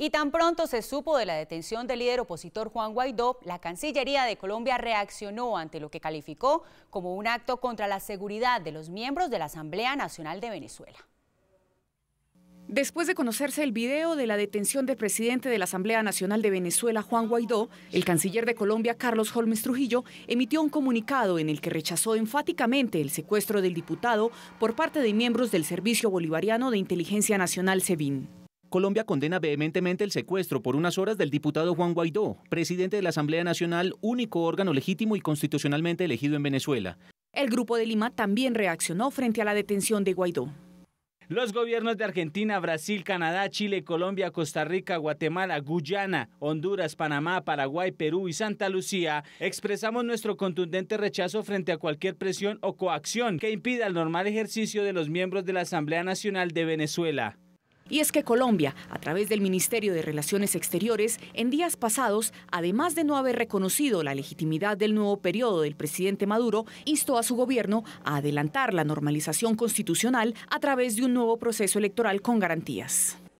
Y tan pronto se supo de la detención del líder opositor Juan Guaidó, la Cancillería de Colombia reaccionó ante lo que calificó como un acto contra la seguridad de los miembros de la Asamblea Nacional de Venezuela. Después de conocerse el video de la detención del presidente de la Asamblea Nacional de Venezuela, Juan Guaidó, el canciller de Colombia, Carlos Holmes Trujillo, emitió un comunicado en el que rechazó enfáticamente el secuestro del diputado por parte de miembros del Servicio Bolivariano de Inteligencia Nacional SEBIN. Colombia condena vehementemente el secuestro por unas horas del diputado Juan Guaidó, presidente de la Asamblea Nacional, único órgano legítimo y constitucionalmente elegido en Venezuela. El Grupo de Lima también reaccionó frente a la detención de Guaidó. Los gobiernos de Argentina, Brasil, Canadá, Chile, Colombia, Costa Rica, Guatemala, Guyana, Honduras, Panamá, Paraguay, Perú y Santa Lucía expresamos nuestro contundente rechazo frente a cualquier presión o coacción que impida el normal ejercicio de los miembros de la Asamblea Nacional de Venezuela. Y es que Colombia, a través del Ministerio de Relaciones Exteriores, en días pasados, además de no haber reconocido la legitimidad del nuevo periodo del presidente Maduro, instó a su gobierno a adelantar la normalización constitucional a través de un nuevo proceso electoral con garantías.